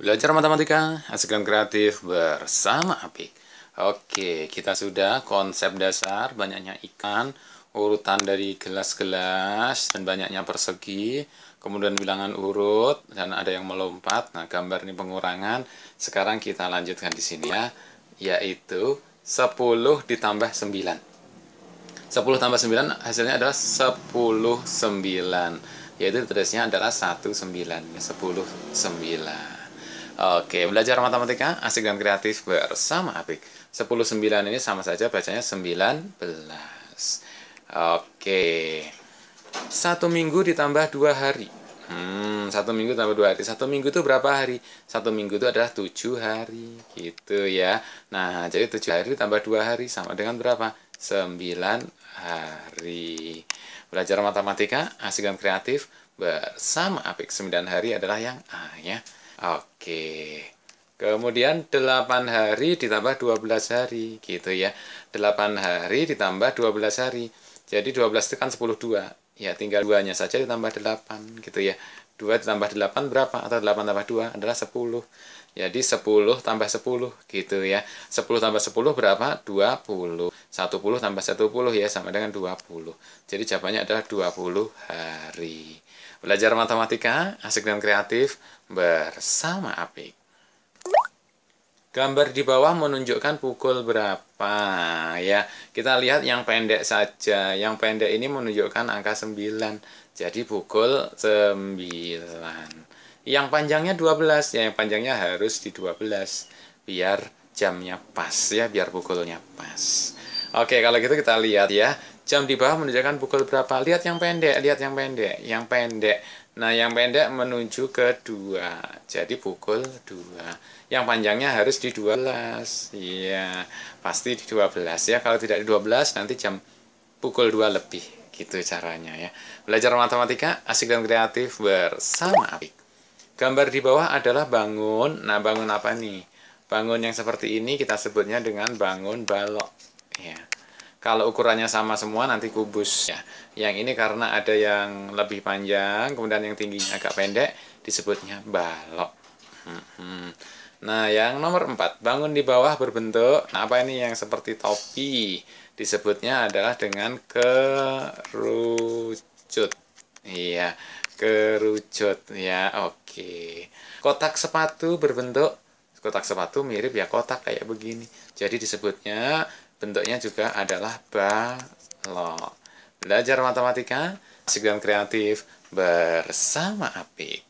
Belajar matematika, asik kreatif bersama Apik. Oke, kita sudah konsep dasar, banyaknya ikan, urutan dari gelas-gelas, dan banyaknya persegi, kemudian bilangan urut, dan ada yang melompat. Nah, gambar ini pengurangan. Sekarang kita lanjutkan di sini ya, yaitu 10 ditambah 9. 10 tambah 9 hasilnya adalah 10 9, yaitu tulisnya adalah 9. 10 9. Oke, belajar matematika asik dan kreatif bersama Apik. 10 9 ini sama saja bacanya 19. Oke. Satu minggu ditambah dua hari. Hmm, satu minggu tambah dua hari. Satu minggu itu berapa hari? Satu minggu itu adalah tujuh hari, gitu ya. Nah, jadi tujuh hari tambah dua hari sama dengan berapa? Sembilan hari. Belajar matematika, asik dan kreatif bersama Apik. Sembilan hari adalah yang A ya. Oke. Kemudian 8 hari ditambah 12 hari gitu ya. 8 hari ditambah 12 hari. Jadi 12 itu kan 10 2. Ya tinggal 2-nya saja ditambah 8 gitu ya. 2 ditambah 8 berapa? Atau 8 tambah 2 adalah 10. Jadi 10 tambah 10 gitu ya. 10 tambah 10 berapa? 20. 10 tambah 10 ya sama dengan 20. Jadi jawabannya adalah 20 hari. Belajar matematika, asik dan kreatif bersama Apik. Gambar di bawah menunjukkan pukul berapa ya. Kita lihat yang pendek saja. Yang pendek ini menunjukkan angka 9. Jadi pukul 9. Yang panjangnya 12. Ya, yang panjangnya harus di 12 biar jamnya pas ya, biar pukulnya pas. Oke, kalau gitu kita lihat ya jam di bawah menunjukkan pukul berapa lihat yang pendek lihat yang pendek yang pendek nah yang pendek menuju ke dua, jadi pukul dua. yang panjangnya harus di dua belas, iya pasti di dua belas ya kalau tidak di dua belas, nanti jam pukul dua lebih gitu caranya ya belajar matematika asik dan kreatif bersama Apik gambar di bawah adalah bangun nah bangun apa nih bangun yang seperti ini kita sebutnya dengan bangun balok ya kalau ukurannya sama semua nanti kubus ya. Yang ini karena ada yang lebih panjang, kemudian yang tingginya agak pendek disebutnya balok. Hmm. Nah, yang nomor 4, bangun di bawah berbentuk. Nah, apa ini yang seperti topi? Disebutnya adalah dengan kerucut. Iya, kerucut ya. Oke. Kotak sepatu berbentuk kotak sepatu mirip ya kotak kayak begini. Jadi disebutnya bentuknya juga adalah balok. Belajar matematika, segmen kreatif bersama Apik.